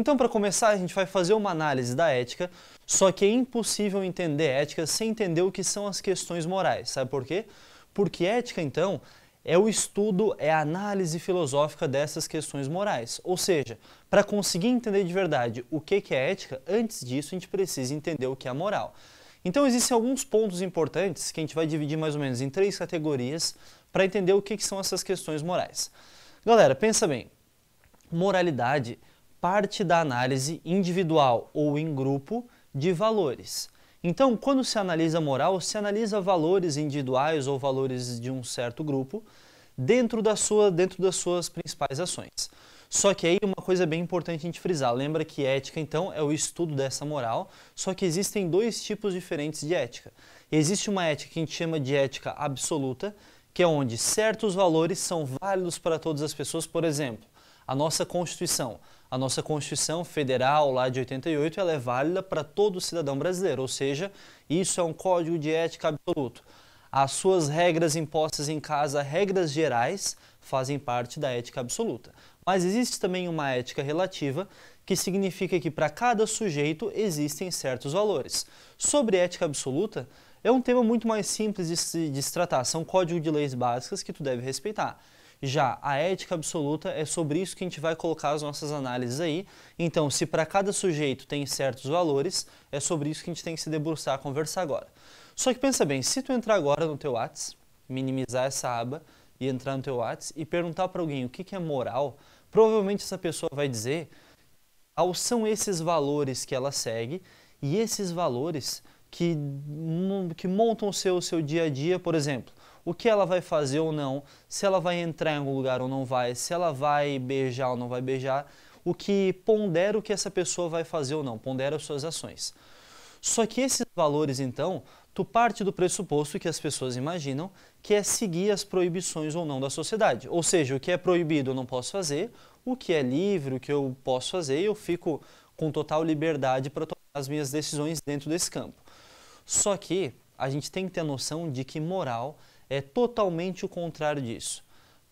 Então, para começar, a gente vai fazer uma análise da ética, só que é impossível entender ética sem entender o que são as questões morais. Sabe por quê? Porque ética, então, é o estudo, é a análise filosófica dessas questões morais. Ou seja, para conseguir entender de verdade o que é ética, antes disso a gente precisa entender o que é moral. Então existem alguns pontos importantes que a gente vai dividir mais ou menos em três categorias para entender o que são essas questões morais. Galera, pensa bem. Moralidade parte da análise individual ou em grupo de valores. Então, quando se analisa moral, se analisa valores individuais ou valores de um certo grupo dentro, da sua, dentro das suas principais ações. Só que aí uma coisa bem importante a gente frisar. Lembra que ética, então, é o estudo dessa moral, só que existem dois tipos diferentes de ética. Existe uma ética que a gente chama de ética absoluta, que é onde certos valores são válidos para todas as pessoas. Por exemplo, a nossa Constituição. A nossa Constituição Federal, lá de 88, ela é válida para todo cidadão brasileiro, ou seja, isso é um código de ética absoluto. As suas regras impostas em casa, regras gerais, fazem parte da ética absoluta. Mas existe também uma ética relativa, que significa que para cada sujeito existem certos valores. Sobre ética absoluta, é um tema muito mais simples de se, de se tratar, são códigos de leis básicas que tu deve respeitar. Já a ética absoluta é sobre isso que a gente vai colocar as nossas análises aí. Então, se para cada sujeito tem certos valores, é sobre isso que a gente tem que se debruçar a conversar agora. Só que pensa bem, se tu entrar agora no teu Whats, minimizar essa aba e entrar no teu Whats e perguntar para alguém o que, que é moral, provavelmente essa pessoa vai dizer quais são esses valores que ela segue e esses valores que, que montam o seu, seu dia a dia, por exemplo o que ela vai fazer ou não, se ela vai entrar em algum lugar ou não vai, se ela vai beijar ou não vai beijar, o que pondera o que essa pessoa vai fazer ou não, pondera as suas ações. Só que esses valores, então, tu parte do pressuposto que as pessoas imaginam que é seguir as proibições ou não da sociedade. Ou seja, o que é proibido eu não posso fazer, o que é livre, o que eu posso fazer, eu fico com total liberdade para tomar as minhas decisões dentro desse campo. Só que a gente tem que ter a noção de que moral é totalmente o contrário disso.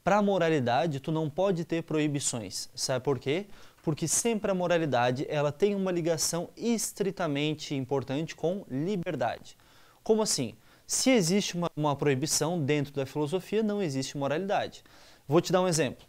Para a moralidade, tu não pode ter proibições. Sabe por quê? Porque sempre a moralidade ela tem uma ligação estritamente importante com liberdade. Como assim? Se existe uma, uma proibição dentro da filosofia, não existe moralidade. Vou te dar um exemplo.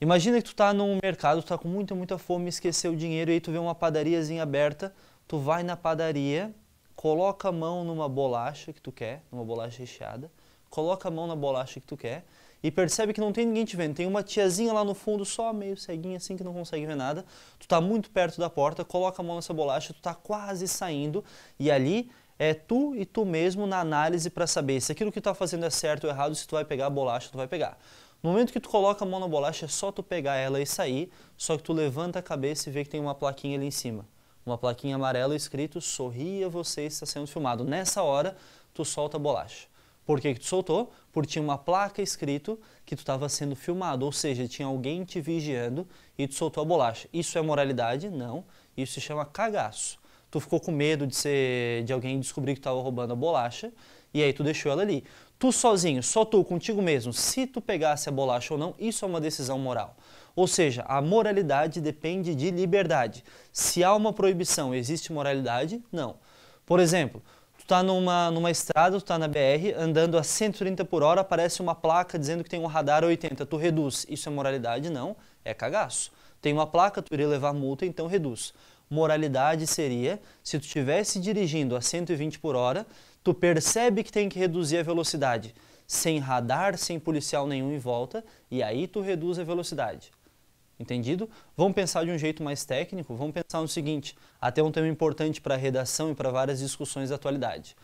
Imagina que tu está num mercado, tu está com muita, muita fome, esqueceu o dinheiro e aí tu vê uma padariazinha aberta, tu vai na padaria, coloca a mão numa bolacha que tu quer, numa bolacha recheada, coloca a mão na bolacha que tu quer e percebe que não tem ninguém te vendo. Tem uma tiazinha lá no fundo, só meio ceguinha assim que não consegue ver nada. Tu tá muito perto da porta, coloca a mão nessa bolacha, tu tá quase saindo e ali é tu e tu mesmo na análise para saber se aquilo que tu tá fazendo é certo ou errado, se tu vai pegar a bolacha, tu vai pegar. No momento que tu coloca a mão na bolacha, é só tu pegar ela e sair, só que tu levanta a cabeça e vê que tem uma plaquinha ali em cima. Uma plaquinha amarela escrito Sorria, você está sendo filmado. Nessa hora, tu solta a bolacha. Por que, que tu soltou? Porque tinha uma placa escrito que tu estava sendo filmado, ou seja, tinha alguém te vigiando e tu soltou a bolacha. Isso é moralidade? Não. Isso se chama cagaço. Tu ficou com medo de ser de alguém descobrir que estava roubando a bolacha e aí tu deixou ela ali. Tu sozinho, só tu, contigo mesmo, se tu pegasse a bolacha ou não, isso é uma decisão moral. Ou seja, a moralidade depende de liberdade. Se há uma proibição, existe moralidade? Não. Por exemplo, tu tá numa, numa estrada, tu tá na BR, andando a 130 por hora, aparece uma placa dizendo que tem um radar 80, tu reduz. Isso é moralidade? Não, é cagaço. Tem uma placa, tu iria levar multa, então reduz. Moralidade seria, se tu estivesse dirigindo a 120 por hora, tu percebe que tem que reduzir a velocidade, sem radar, sem policial nenhum em volta, e aí tu reduz a velocidade entendido? Vamos pensar de um jeito mais técnico, vamos pensar no seguinte, até um tema importante para a redação e para várias discussões da atualidade.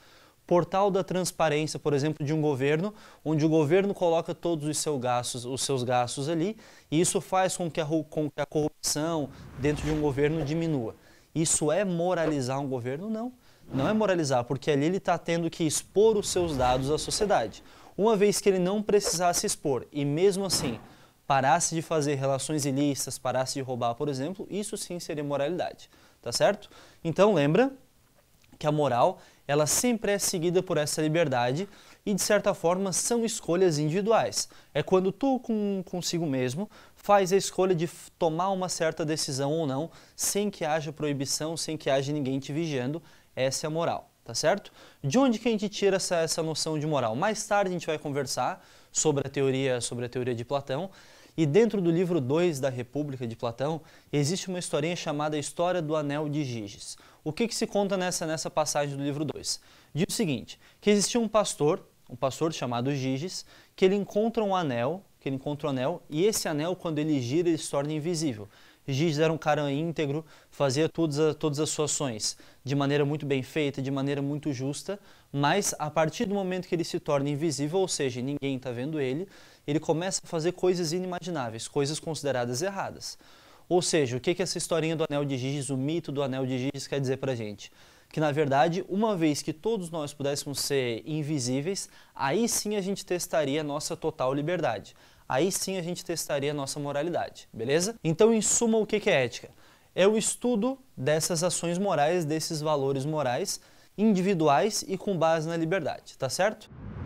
Portal da transparência, por exemplo, de um governo, onde o governo coloca todos os seus gastos, os seus gastos ali, e isso faz com que a, com que a corrupção dentro de um governo diminua. Isso é moralizar um governo? Não. Não é moralizar, porque ali ele está tendo que expor os seus dados à sociedade. Uma vez que ele não precisasse expor, e mesmo assim parasse de fazer relações ilícitas, parasse de roubar, por exemplo, isso sim seria moralidade, tá certo? Então lembra que a moral, ela sempre é seguida por essa liberdade e de certa forma são escolhas individuais. É quando tu com, consigo mesmo faz a escolha de tomar uma certa decisão ou não, sem que haja proibição, sem que haja ninguém te vigiando, essa é a moral, tá certo? De onde que a gente tira essa, essa noção de moral? Mais tarde a gente vai conversar sobre a teoria, sobre a teoria de Platão, e dentro do livro 2 da República de Platão, existe uma historinha chamada História do Anel de Giges. O que, que se conta nessa, nessa passagem do livro 2? Diz o seguinte, que existia um pastor, um pastor chamado Giges, que ele encontra um anel que ele encontra o anel, e esse anel, quando ele gira, ele se torna invisível. Giges era um cara íntegro, fazia todas, a, todas as suas ações de maneira muito bem feita, de maneira muito justa, mas a partir do momento que ele se torna invisível, ou seja, ninguém está vendo ele, ele começa a fazer coisas inimagináveis, coisas consideradas erradas. Ou seja, o que, que essa historinha do anel de Giges, o mito do anel de Giges quer dizer para gente? que na verdade, uma vez que todos nós pudéssemos ser invisíveis, aí sim a gente testaria a nossa total liberdade aí sim a gente testaria a nossa moralidade, beleza? Então, em suma, o que é ética? É o estudo dessas ações morais, desses valores morais individuais e com base na liberdade, tá certo?